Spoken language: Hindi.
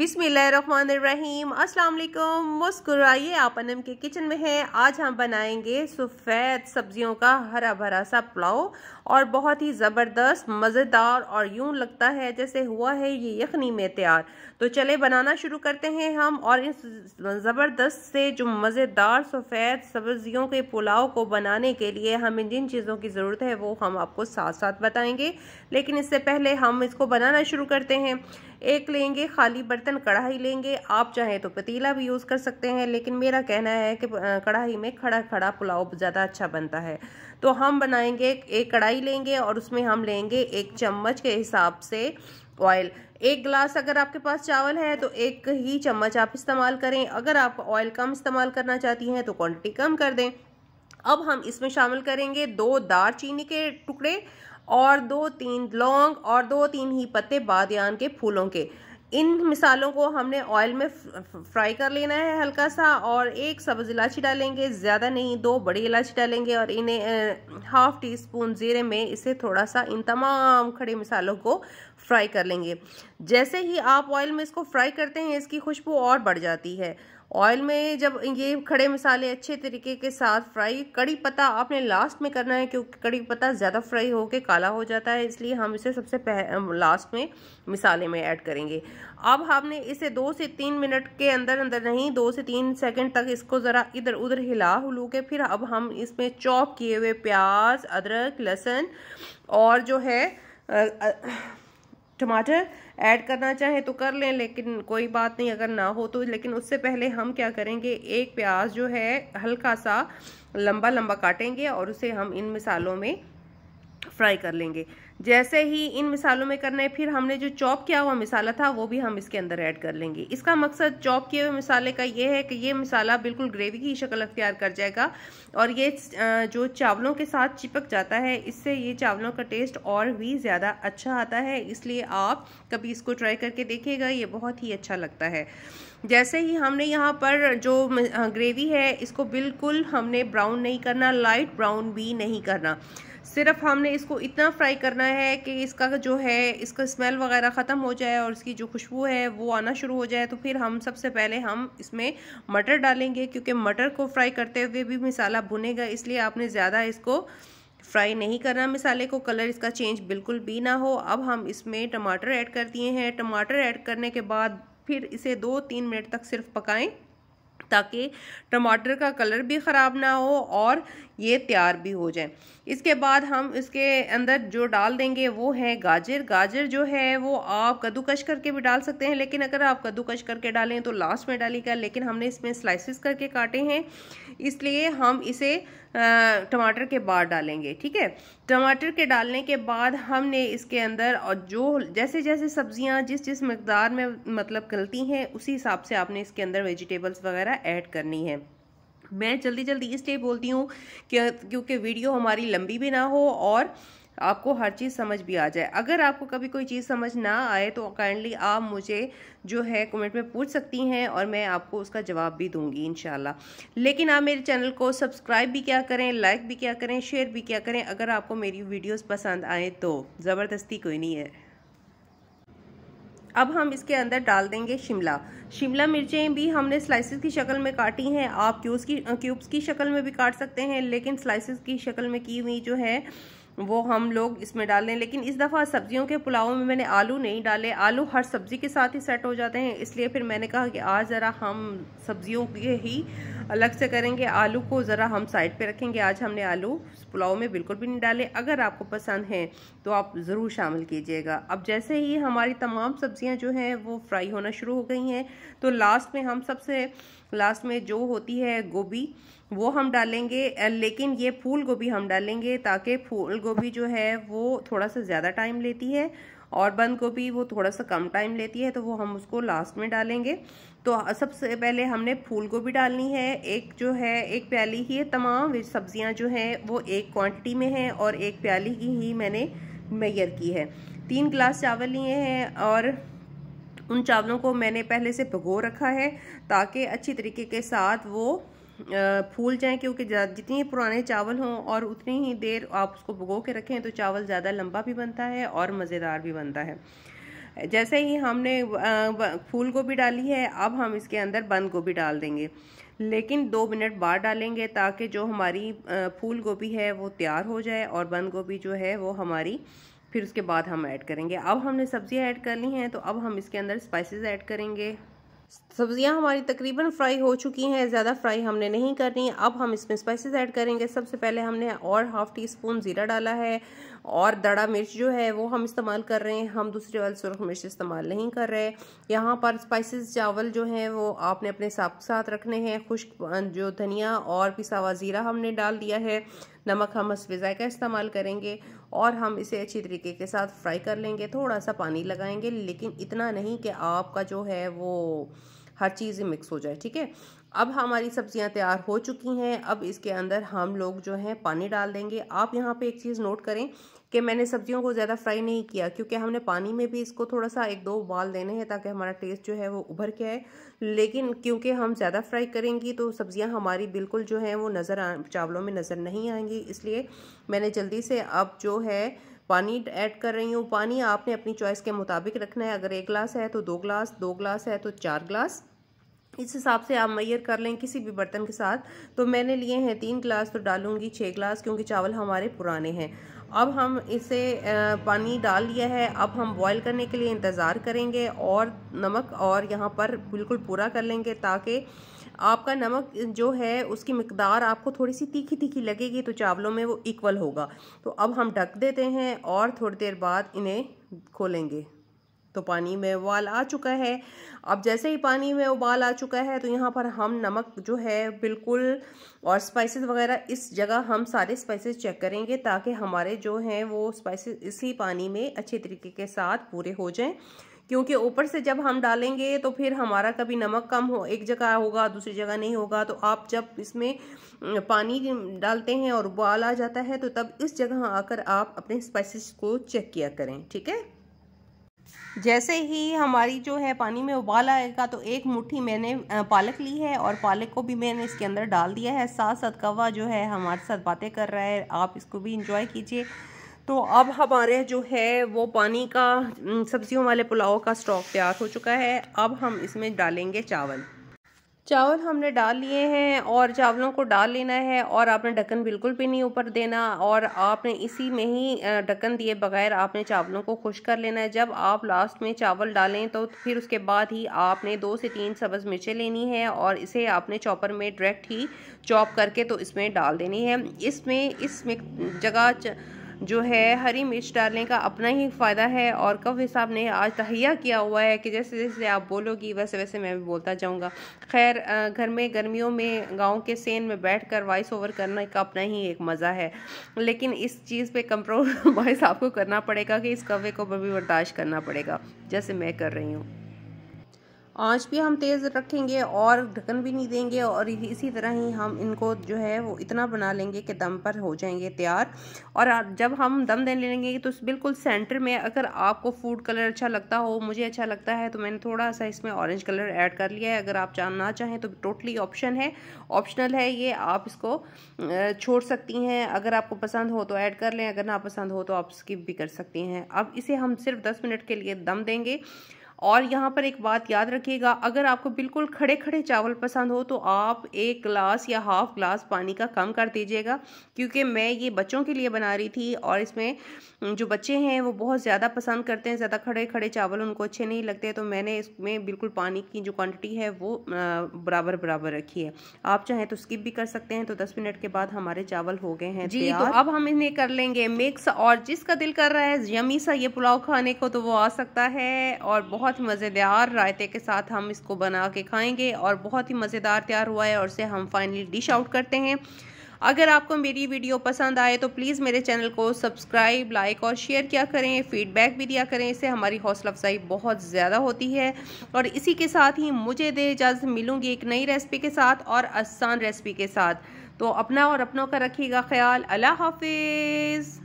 बिसमीम अस्सलाम मुस्कुराइए आप अनम के किचन में हैं आज हम बनाएंगे सफ़ेद सब्जियों का हरा भरा सा पुलाव और बहुत ही ज़बरदस्त मज़ेदार और यूं लगता है जैसे हुआ है ये यखनी में तैयार तो चले बनाना शुरू करते हैं हम और इस ज़बरदस्त से जो मज़ेदार सफ़ेद सब्जियों के पुलाव को बनाने के लिए हमें जिन चीज़ों की ज़रूरत है वो हम आपको साथ साथ बताएँगे लेकिन इससे पहले हम इसको बनाना शुरू करते हैं एक लेंगे खाली बर्तन कढ़ाई लेंगे आप चाहें तो पतीला भी यूज़ कर सकते हैं लेकिन मेरा कहना है कि कढ़ाई में खड़ा खड़ा पुलाव ज़्यादा अच्छा बनता है तो हम बनाएंगे एक कढ़ाई लेंगे और उसमें हम लेंगे एक चम्मच के हिसाब से ऑयल एक गिलास अगर आपके पास चावल है तो एक ही चम्मच आप इस्तेमाल करें अगर आप ऑयल कम इस्तेमाल करना चाहती हैं तो क्वांटिटी कम कर दें अब हम इसमें शामिल करेंगे दो दार चीनी के टुकड़े और दो तीन लौंग और दो तीन ही पत्ते बादयान के फूलों के इन मिसालों को हमने ऑयल में फ्राई कर लेना है हल्का सा और एक सब्ज़ इलायची डालेंगे ज़्यादा नहीं दो बड़ी इलायची डालेंगे और इन्हें हाफ टी स्पून ज़ीरे में इसे थोड़ा सा इन तमाम खड़े मिसालों को फ्राई कर लेंगे जैसे ही आप ऑयल में इसको फ्राई करते हैं इसकी खुशबू और बढ़ जाती है ऑयल में जब ये खड़े मसाले अच्छे तरीके के साथ फ्राई कड़ी पत्ता आपने लास्ट में करना है क्योंकि कड़ी पत्ता ज़्यादा फ्राई होकर काला हो जाता है इसलिए हम इसे सबसे पह लास्ट में मिसाले में ऐड करेंगे अब हमने इसे दो से तीन मिनट के अंदर अंदर नहीं दो से तीन सेकंड तक इसको ज़रा इधर उधर हिला हुलू के फिर अब हम इसमें चॉप किए हुए प्याज अदरक लहसुन और जो है आ, आ, टमाटर ऐड करना चाहें तो कर लें लेकिन कोई बात नहीं अगर ना हो तो लेकिन उससे पहले हम क्या करेंगे एक प्याज जो है हल्का सा लंबा लंबा काटेंगे और उसे हम इन मिसालों में फ्राई कर लेंगे जैसे ही इन मिसालों में करना है फिर हमने जो चॉप किया हुआ मिसाला था वो भी हम इसके अंदर ऐड कर लेंगे इसका मकसद चॉप किए हुए मिसाले का ये है कि ये मिसाला बिल्कुल ग्रेवी की शक्ल अख्तियार कर जाएगा और ये जो चावलों के साथ चिपक जाता है इससे ये चावलों का टेस्ट और भी ज़्यादा अच्छा आता है इसलिए आप कभी इसको ट्राई करके देखिएगा ये बहुत ही अच्छा लगता है जैसे ही हमने यहाँ पर जो ग्रेवी है इसको बिल्कुल हमने ब्राउन नहीं करना लाइट ब्राउन भी नहीं करना सिर्फ हमने इसको इतना फ्राई करना है कि इसका जो है इसका स्मेल वगैरह ख़त्म हो जाए और इसकी जो खुशबू है वो आना शुरू हो जाए तो फिर हम सबसे पहले हम इसमें मटर डालेंगे क्योंकि मटर को फ्राई करते हुए भी मिसाला भुनेगा इसलिए आपने ज़्यादा इसको फ्राई नहीं करना मिसाले को कलर इसका चेंज बिल्कुल भी ना हो अब हम इसमें टमाटर ऐड कर दिए हैं टमाटर ऐड करने के बाद फिर इसे दो तीन मिनट तक सिर्फ पकाएं ताकि टमाटर का कलर भी ख़राब ना हो और ये तैयार भी हो जाए इसके बाद हम इसके अंदर जो डाल देंगे वो है गाजर गाजर जो है वो आप कद्दूकश करके भी डाल सकते हैं लेकिन अगर आप कद्दूकश करके डालें तो लास्ट में डालेगा लेकिन हमने इसमें स्लाइसिस करके काटे हैं इसलिए हम इसे टमाटर के बाद डालेंगे ठीक है टमाटर के डालने के बाद हमने इसके अंदर और जो जैसे जैसे सब्जियां जिस जिस मकदार में मतलब गलती हैं उसी हिसाब से आपने इसके अंदर वेजिटेबल्स वगैरह ऐड करनी है मैं जल्दी जल्दी इसलिए बोलती हूँ कि क्योंकि वीडियो हमारी लंबी भी ना हो और आपको हर चीज़ समझ भी आ जाए अगर आपको कभी कोई चीज़ समझ ना आए तो काइंडली आप मुझे जो है कमेंट में पूछ सकती हैं और मैं आपको उसका जवाब भी दूंगी इन लेकिन आप मेरे चैनल को सब्सक्राइब भी क्या करें लाइक भी क्या करें शेयर भी क्या करें अगर आपको मेरी वीडियोज़ पसंद आएँ तो ज़बरदस्ती कोई नहीं है अब हम इसके अंदर डाल देंगे शिमला शिमला मिर्चें भी हमने स्लाइसेस की शक्ल में काटी हैं आप क्यूब्स की क्यूब्स की शक्ल में भी काट सकते हैं लेकिन स्लाइसेस की शक्ल में की हुई जो है वो हम लोग इसमें डाल दें लेकिन इस दफ़ा सब्जियों के पुलाव में मैंने आलू नहीं डाले आलू हर सब्ज़ी के साथ ही सेट हो जाते हैं इसलिए फिर मैंने कहा कि आज ज़रा हम सब्जियों के ही अलग से करेंगे आलू को ज़रा हम साइड पे रखेंगे आज हमने आलू पुलाव में बिल्कुल भी नहीं डाले अगर आपको पसंद है तो आप ज़रूर शामिल कीजिएगा अब जैसे ही हमारी तमाम सब्जियां जो हैं वो फ्राई होना शुरू हो गई हैं तो लास्ट में हम सबसे लास्ट में जो होती है गोभी वो हम डालेंगे लेकिन ये फूल गोभी हम डालेंगे ताकि फूल गोभी जो है वो थोड़ा सा ज़्यादा टाइम लेती है और बंद गोभी वो थोड़ा सा कम टाइम लेती है तो वो हम उसको लास्ट में डालेंगे तो सबसे पहले हमने फूल गोभी डालनी है एक जो है एक प्याली ही है तमाम सब्जियां जो हैं वो एक क्वांटिटी में हैं और एक प्याली की ही मैंने मैयर की है तीन गिलास चावल लिए हैं और उन चावलों को मैंने पहले से भगो रखा है ताकि अच्छी तरीके के साथ वो फूल जाएं क्योंकि जितने पुराने चावल हों और उतनी ही देर आप उसको भगो के रखें तो चावल ज़्यादा लंबा भी बनता है और मज़ेदार भी बनता है जैसे ही हमने फूल गोभी डाली है अब हम इसके अंदर बंद गोभी डाल देंगे लेकिन दो मिनट बाद डालेंगे ताकि जो हमारी फूल गोभी है वो तैयार हो जाए और बंद गोभी जो है वो हमारी फिर उसके बाद हम ऐड करेंगे अब हमने सब्ज़ियाँ ऐड कर ली हैं तो अब हम इसके अंदर स्पाइसेस ऐड करेंगे सब्जियां हमारी तकरीबन फ्राई हो चुकी हैं ज़्यादा फ्राई हमने नहीं करनी अब हम इसमें स्पाइसेस ऐड करेंगे सबसे पहले हमने और हाफ़ टी स्पून ज़ीरा डाला है और दड़ा मिर्च जो है वो हम इस्तेमाल कर रहे हैं हम दूसरे वाले सुरख मिर्च इस्तेमाल नहीं कर रहे यहाँ पर स्पाइसेस चावल जो हैं वो आपने अपने हिसाब के साथ रखने हैं खुश्क जो धनिया और पिसावा ज़ीरा हमने डाल दिया है नमक हम हसबे का इस्तेमाल करेंगे और हम इसे अच्छी तरीके के साथ फ्राई कर लेंगे थोड़ा सा पानी लगाएंगे लेकिन इतना नहीं कि आपका जो है वो हर चीज़ मिक्स हो जाए ठीक है अब हमारी सब्जियां तैयार हो चुकी हैं अब इसके अंदर हम लोग जो हैं पानी डाल देंगे आप यहाँ पे एक चीज़ नोट करें कि मैंने सब्जियों को ज़्यादा फ्राई नहीं किया क्योंकि हमने पानी में भी इसको थोड़ा सा एक दो उबाल देने हैं ताकि हमारा टेस्ट जो है वो उभर के आए लेकिन क्योंकि हम ज़्यादा फ्राई करेंगी तो सब्ज़ियाँ हमारी बिल्कुल जो हैं वो नज़र आ चावलों में नज़र नहीं आएंगी इसलिए मैंने जल्दी से अब जो है पानी ऐड कर रही हूँ पानी आपने अपनी चॉइस के मुताबिक रखना है अगर एक गिलास है तो दो ग्लास दो गिलास है तो चार ग्लास इस हिसाब से आप मैयर कर लें किसी भी बर्तन के साथ तो मैंने लिए हैं तीन गिलास तो डालूंगी छः ग्लास क्योंकि चावल हमारे पुराने हैं अब हम इसे पानी डाल लिया है अब हम बॉईल करने के लिए इंतज़ार करेंगे और नमक और यहाँ पर बिल्कुल पूरा कर लेंगे ताकि आपका नमक जो है उसकी मकदार आपको थोड़ी सी तीखी तीखी लगेगी तो चावलों में वो इक्वल होगा तो अब हम ढक देते हैं और थोड़ी देर बाद इन्हें खोलेंगे तो पानी में उबाल आ चुका है अब जैसे ही पानी में उबाल आ चुका है तो यहाँ पर हम नमक जो है बिल्कुल और स्पाइसेस वगैरह इस जगह हम सारे स्पाइसेस चेक करेंगे ताकि हमारे जो हैं वो स्पाइसेस इसी पानी में अच्छे तरीके के साथ पूरे हो जाएं क्योंकि ऊपर से जब हम डालेंगे तो फिर हमारा कभी नमक कम हो एक जगह होगा दूसरी जगह नहीं होगा तो आप जब इसमें पानी डालते हैं और उबाल आ जाता है तो तब इस जगह आकर आप अपने स्पाइसेस को चेक किया करें ठीक है जैसे ही हमारी जो है पानी में उबाल आएगा तो एक मुट्ठी मैंने पालक ली है और पालक को भी मैंने इसके अंदर डाल दिया है साथ साथ कवा जो है हमारे साथ बातें कर रहा है आप इसको भी इंजॉय कीजिए तो अब हमारे जो है वो पानी का सब्जियों वाले पुलाव का स्टॉक तैयार हो चुका है अब हम इसमें डालेंगे चावल चावल हमने डाल लिए हैं और चावलों को डाल लेना है और आपने ढक्कन बिल्कुल भी नहीं ऊपर देना और आपने इसी में ही ढक्कन दिए बगैर आपने चावलों को खुश कर लेना है जब आप लास्ट में चावल डालें तो फिर उसके बाद ही आपने दो से तीन सब्ज़ मिर्चें लेनी है और इसे आपने चॉपर में डायरेक्ट ही चॉप करके तो इसमें डाल देनी है इसमें इस जगह जो है हरी मिर्च डालने का अपना ही फ़ायदा है और कब साहब ने आज तहिया किया हुआ है कि जैसे जैसे आप बोलोगी वैसे वैसे मैं भी बोलता जाऊँगा खैर घर में गर्मियों में गाँव के सेन में बैठ कर वॉइस ओवर करने का अपना ही एक मज़ा है लेकिन इस चीज़ पर वॉइस आपको करना पड़ेगा कि इस कवे को भी बर्दाश्त करना पड़ेगा जैसे मैं कर रही हूँ आंच भी हम तेज़ रखेंगे और ढक्कन भी नहीं देंगे और इसी तरह ही हम इनको जो है वो इतना बना लेंगे कि दम पर हो जाएंगे तैयार और जब हम दम देने लेंगे तो बिल्कुल सेंटर में अगर आपको फूड कलर अच्छा लगता हो मुझे अच्छा लगता है तो मैंने थोड़ा सा इसमें ऑरेंज कलर ऐड कर लिया है अगर आप जानना चाहें तो टोटली ऑप्शन है ऑप्शनल है ये आप इसको छोड़ सकती हैं अगर आपको पसंद हो तो ऐड कर लें अगर ना पसंद हो तो आप स्किप भी कर सकती हैं अब इसे हम सिर्फ दस मिनट के लिए दम देंगे और यहाँ पर एक बात याद रखिएगा अगर आपको बिल्कुल खड़े खड़े चावल पसंद हो तो आप एक ग्लास या हाफ ग्लास पानी का कम कर दीजिएगा क्योंकि मैं ये बच्चों के लिए बना रही थी और इसमें जो बच्चे हैं वो बहुत ज़्यादा पसंद करते हैं ज़्यादा खड़े खड़े चावल उनको अच्छे नहीं लगते तो मैंने इसमें बिल्कुल पानी की जो क्वान्टिटी है वो बराबर बराबर रखी है आप चाहें तो स्किप भी कर सकते हैं तो दस मिनट के बाद हमारे चावल हो गए हैं जी तो अब हम इन्हें कर लेंगे मिक्स और जिसका दिल कर रहा है यमी सा ये पुलाव खाने को तो वो आ सकता है और बहुत बहुत ही मज़ेदार रायते के साथ हम इसको बना के खाएंगे और बहुत ही मज़ेदार तैयार हुआ है और इसे हम फाइनली डिश आउट करते हैं अगर आपको मेरी वीडियो पसंद आए तो प्लीज़ मेरे चैनल को सब्सक्राइब लाइक और शेयर किया करें फीडबैक भी दिया करें इससे हमारी हौसला अफजाई बहुत ज़्यादा होती है और इसी के साथ ही मुझे दे इजाज़त मिलूंगी एक नई रेसिपी के साथ और आसान रेसिपी के साथ तो अपना और अपनों का रखिएगा ख्याल अल्लाह हाफिज़